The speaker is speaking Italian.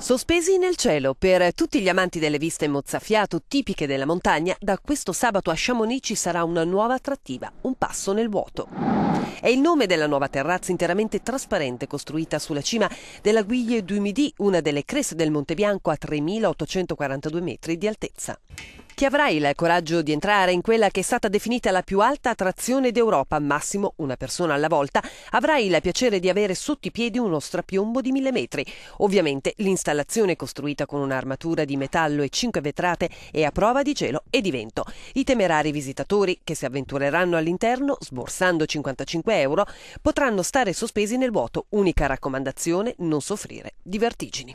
Sospesi nel cielo per tutti gli amanti delle viste mozzafiato tipiche della montagna, da questo sabato a Chamonix ci sarà una nuova attrattiva, un passo nel vuoto. È il nome della nuova terrazza interamente trasparente costruita sulla cima della Guiglie du Midi, una delle creste del Monte Bianco a 3.842 metri di altezza che avrai il coraggio di entrare in quella che è stata definita la più alta attrazione d'Europa, massimo una persona alla volta, avrai il piacere di avere sotto i piedi uno strapiombo di mille metri. Ovviamente l'installazione è costruita con un'armatura di metallo e cinque vetrate è a prova di cielo e di vento. I temerari visitatori che si avventureranno all'interno, sborsando 55 euro, potranno stare sospesi nel vuoto. Unica raccomandazione, non soffrire di vertigini.